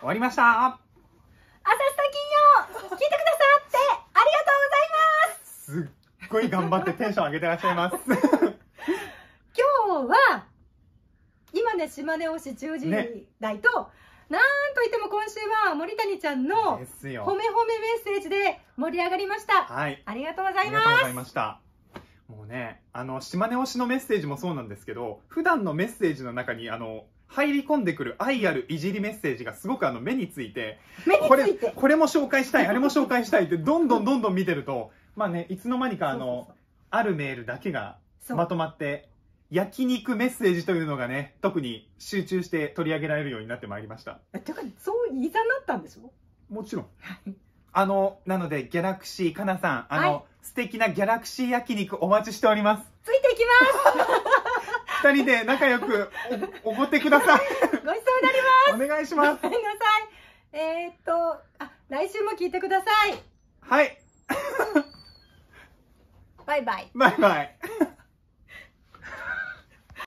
終わりました朝日金曜聞いてくださってありがとうございますすっごい頑張ってテンション上げてらっしゃいます今日は今ね島根推し中人台と、ねなんといっても今週は森谷ちゃんの褒め褒めメッセージで盛り上がりました。はい。ありがとうございます。ありがとうございました。もうね、あの、島根推しのメッセージもそうなんですけど、普段のメッセージの中に、あの、入り込んでくる愛あるいじりメッセージがすごくあの目についてこれこれも紹介したいあれも紹介したいってどんどんどんどん見てるとまあねいつの間にかあのあるメールだけがまとまって焼肉メッセージというのがね特に集中して取り上げられるようになってまいりましたてかそういざなったんでしょもちろんあのなのでギャラクシーかなさんあの、はい、素敵なギャラクシー焼肉お待ちしておりますついていきます二人で仲良くおごってください。ごちそうになります。お願いします。ごめんなさい。えー、っと、あ、来週も聞いてください。はい。バイバイ。バイバイ。